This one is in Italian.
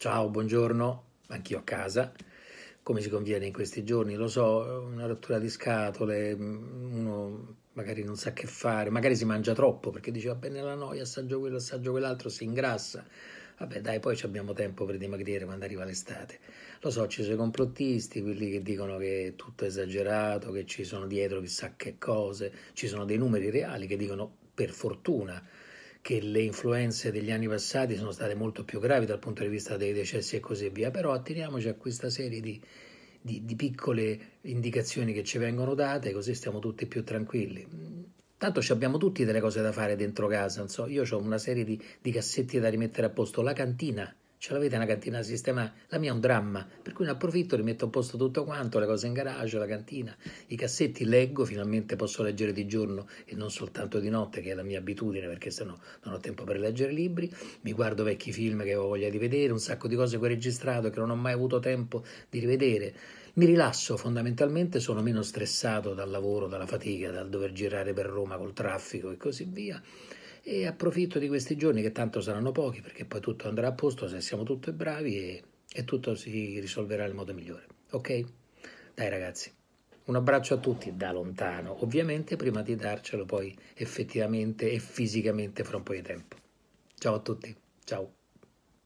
Ciao, buongiorno, anch'io a casa. Come si conviene in questi giorni? Lo so, una rottura di scatole, uno magari non sa che fare, magari si mangia troppo perché dice va bene la noia, assaggio quello, assaggio quell'altro, si ingrassa. Vabbè dai, poi abbiamo tempo per dimagrire quando arriva l'estate. Lo so, ci sono i complottisti, quelli che dicono che è tutto esagerato, che ci sono dietro chissà che cose, ci sono dei numeri reali che dicono per fortuna che le influenze degli anni passati sono state molto più gravi dal punto di vista dei decessi e così via, però attiriamoci a questa serie di, di, di piccole indicazioni che ci vengono date, così stiamo tutti più tranquilli. Tanto abbiamo tutti delle cose da fare dentro casa, so, io ho una serie di, di cassetti da rimettere a posto, la cantina, Ce l'avete una cantina da sistemare? La mia è un dramma, per cui ne approfitto, rimetto a posto tutto quanto, le cose in garage, la cantina, i cassetti, leggo, finalmente posso leggere di giorno e non soltanto di notte, che è la mia abitudine, perché sennò non ho tempo per leggere libri, mi guardo vecchi film che avevo voglia di vedere, un sacco di cose che ho registrato che non ho mai avuto tempo di rivedere. Mi rilasso fondamentalmente, sono meno stressato dal lavoro, dalla fatica, dal dover girare per Roma col traffico e così via e approfitto di questi giorni, che tanto saranno pochi, perché poi tutto andrà a posto se siamo tutti bravi e, e tutto si risolverà nel modo migliore. Ok? Dai ragazzi, un abbraccio a tutti da lontano, ovviamente prima di darcelo poi effettivamente e fisicamente fra un po' di tempo. Ciao a tutti, ciao.